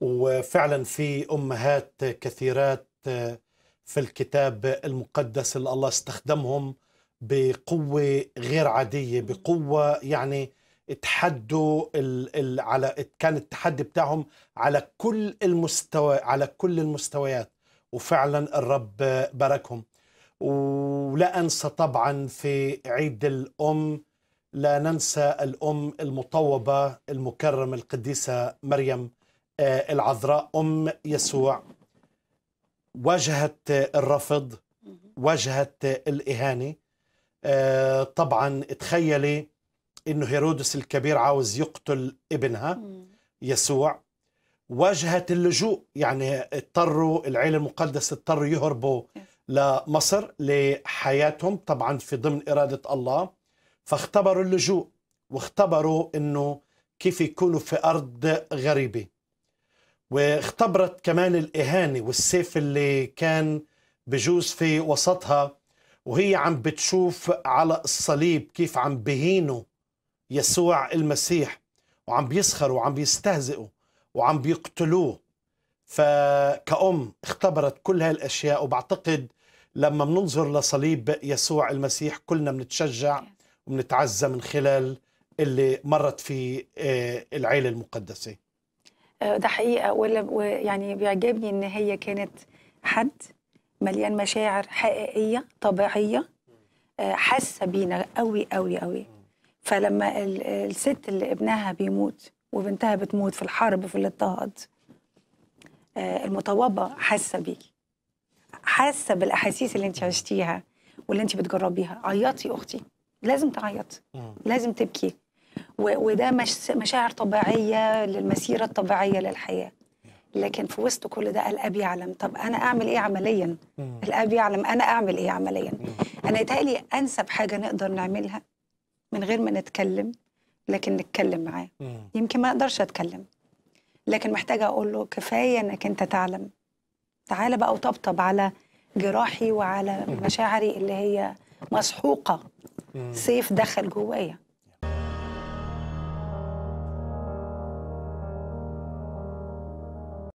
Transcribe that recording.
وفعلا في امهات كثيرات آه، في الكتاب المقدس اللي الله استخدمهم بقوه غير عاديه بقوه يعني تحدوا ال ال على كان التحدي بتاعهم على كل المستوى على كل المستويات وفعلا الرب باركهم ولا انسى طبعا في عيد الام لا ننسى الام المطوبه المكرمه القديسه مريم آه، العذراء أم يسوع واجهت الرفض واجهت الإهانة آه، طبعا تخيلي أنه هيرودس الكبير عاوز يقتل ابنها يسوع واجهت اللجوء يعني اضطروا العيلة المقدسة اضطروا يهربوا لمصر لحياتهم طبعا في ضمن إرادة الله فاختبروا اللجوء واختبروا أنه كيف يكونوا في أرض غريبة واختبرت كمان الإهانة والسيف اللي كان بجوز في وسطها وهي عم بتشوف على الصليب كيف عم بهينوا يسوع المسيح وعم بيسخروا وعم بيستهزئوا وعم بيقتلوه فكأم اختبرت كل هالأشياء وبعتقد لما بننظر لصليب يسوع المسيح كلنا بنتشجع وبنتعزى من خلال اللي مرت في آه، العيلة المقدسة ده حقيقه ويعني بيعجبني ان هي كانت حد مليان مشاعر حقيقيه طبيعيه آه، حاسه بينا قوي قوي قوي فلما الست اللي ابنها بيموت وبنتها بتموت في الحرب في الاضطهاد آه، المطوبه حاسه بيكي حاسه بالاحاسيس اللي انت عشتيها واللي انت بتجربيها عيطي اختي لازم تعيطي لازم تبكي وده مشاعر طبيعيه للمسيره الطبيعيه للحياه لكن في وسط كل ده الاب يعلم طب انا اعمل ايه عمليا الاب يعلم انا اعمل ايه عمليا انا يتهيألي انسب حاجه نقدر نعملها من غير ما نتكلم لكن نتكلم معاه يمكن ما اقدرش اتكلم لكن محتاجه اقول له كفايه انك انت تعلم تعالى بقى وطبطب على جراحي وعلى مشاعري اللي هي مسحوقه سيف دخل جوايا